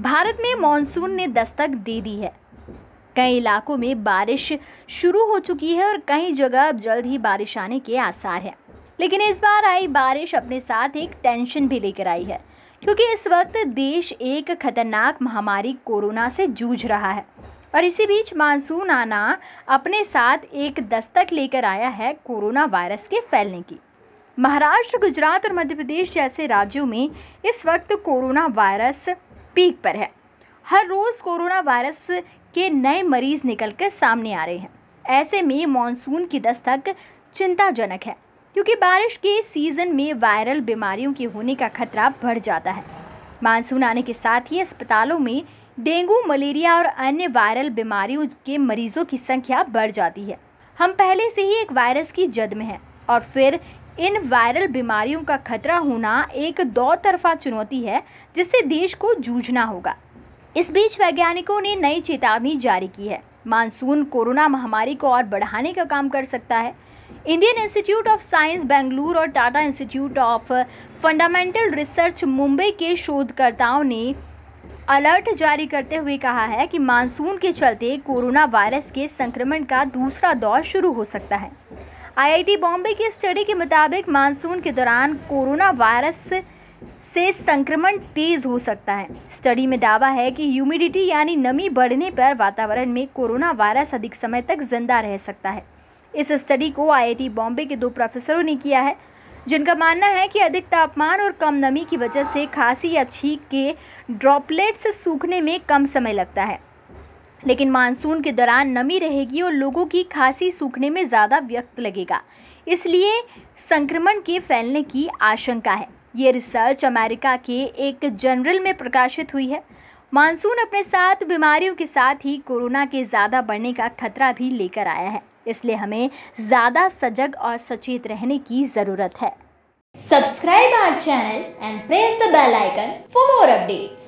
भारत में मानसून ने दस्तक दे दी है कई इलाकों में बारिश शुरू हो चुकी है और कई जगह अब जल्द ही बारिश आने के आसार हैं लेकिन इस बार आई बारिश अपने साथ एक टेंशन भी लेकर आई है क्योंकि इस वक्त देश एक खतरनाक महामारी कोरोना से जूझ रहा है और इसी बीच मानसून आना अपने साथ एक दस्तक लेकर आया है कोरोना वायरस के फैलने की महाराष्ट्र गुजरात और मध्य प्रदेश जैसे राज्यों में इस वक्त कोरोना वायरस पीक पर है हर रोज़ कोरोना वायरस के नए मरीज निकलकर सामने आ रहे हैं ऐसे में मानसून की दस्तक चिंताजनक है क्योंकि बारिश के सीज़न में वायरल बीमारियों के होने का खतरा बढ़ जाता है मानसून आने के साथ ही अस्पतालों में डेंगू मलेरिया और अन्य वायरल बीमारियों के मरीजों की संख्या बढ़ जाती है हम पहले से ही एक वायरस की जद में हैं और फिर इन वायरल बीमारियों का खतरा होना एक दो तरफा चुनौती है जिससे देश को जूझना होगा इस बीच वैज्ञानिकों ने नई चेतावनी जारी की है मानसून कोरोना महामारी को और बढ़ाने का काम कर सकता है Indian Institute of Science Bengaluru और Tata Institute of Fundamental Research Mumbai के शोधकर्ताओं ने अलर्ट जारी करते हुए कहा है कि मानसून के चलते कोरोना वायरस के संक्रमण का दूसरा दौर शुरू हो सकता है आईआईटी बॉम्बे की स्टडी के मुताबिक मानसून के दौरान कोरोना वायरस से संक्रमण तेज हो सकता है स्टडी में दावा है कि ह्यूमिडिटी यानी नमी बढ़ने पर वातावरण में कोरोना वायरस अधिक समय तक जिंदा रह सकता है इस स्टडी को आई बॉम्बे के दो प्रोफेसरों ने किया है जिनका मानना है कि अधिक तापमान और कम नमी की वजह से खांसी या छींक के ड्रॉपलेट्स सूखने में कम समय लगता है लेकिन मानसून के दौरान नमी रहेगी और लोगों की खांसी सूखने में ज़्यादा व्यक्त लगेगा इसलिए संक्रमण के फैलने की आशंका है ये रिसर्च अमेरिका के एक जनरल में प्रकाशित हुई है मानसून अपने साथ बीमारियों के साथ ही कोरोना के ज़्यादा बढ़ने का खतरा भी लेकर आया है इसलिए हमें ज़्यादा सजग और सचेत रहने की ज़रूरत है subscribe our channel and press the bell icon for more updates